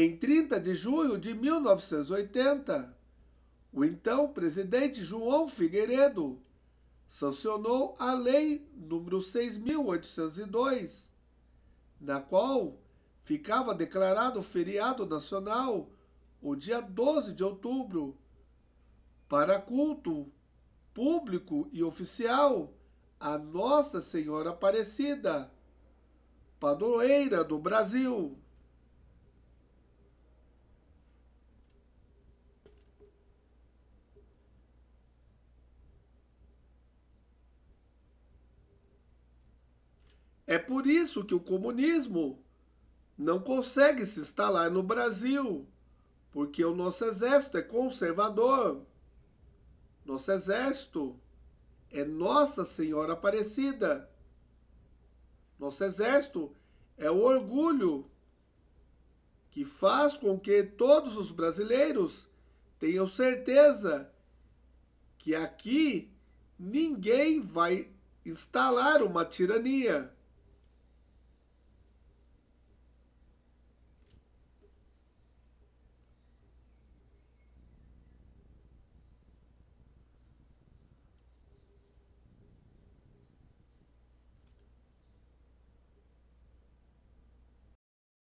Em 30 de junho de 1980, o então presidente João Figueiredo sancionou a Lei número 6.802, na qual ficava declarado feriado nacional o dia 12 de outubro, para culto público e oficial a Nossa Senhora Aparecida, padroeira do Brasil. É por isso que o comunismo não consegue se instalar no Brasil, porque o nosso exército é conservador. Nosso exército é Nossa Senhora Aparecida. Nosso exército é o orgulho que faz com que todos os brasileiros tenham certeza que aqui ninguém vai instalar uma tirania.